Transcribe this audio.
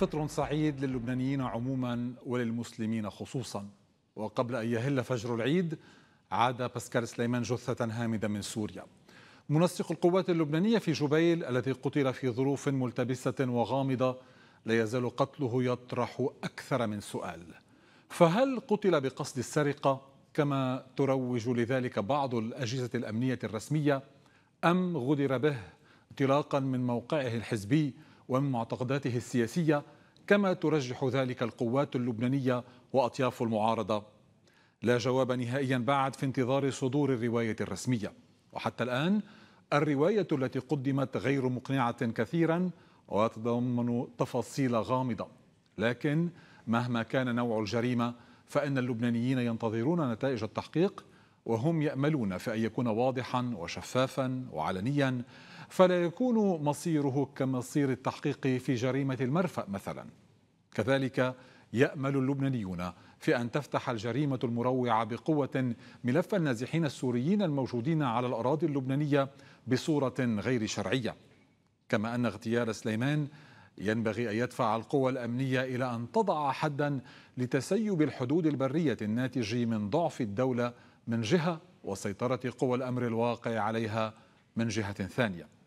فطر سعيد للبنانيين عموما وللمسلمين خصوصا وقبل أن يهل فجر العيد عاد باسكال سليمان جثة هامدة من سوريا منسق القوات اللبنانية في جبيل الذي قتل في ظروف ملتبسة وغامضة لا يزال قتله يطرح أكثر من سؤال فهل قتل بقصد السرقة كما تروج لذلك بعض الأجهزة الأمنية الرسمية أم غدر به انطلاقا من موقعه الحزبي ومن معتقداته السياسية كما ترجح ذلك القوات اللبنانية وأطياف المعارضة لا جواب نهائيا بعد في انتظار صدور الرواية الرسمية وحتى الآن الرواية التي قدمت غير مقنعة كثيرا وتتضمن تفاصيل غامضة لكن مهما كان نوع الجريمة فإن اللبنانيين ينتظرون نتائج التحقيق وهم يأملون في أن يكون واضحا وشفافا وعلنيا فلا يكون مصيره كمصير التحقيق في جريمة المرفأ مثلا كذلك يأمل اللبنانيون في أن تفتح الجريمة المروعة بقوة ملف النازحين السوريين الموجودين على الأراضي اللبنانية بصورة غير شرعية كما أن اغتيال سليمان ينبغي أن يدفع القوى الأمنية إلى أن تضع حدا لتسيب الحدود البرية الناتج من ضعف الدولة من جهة وسيطرة قوى الأمر الواقع عليها من جهة ثانية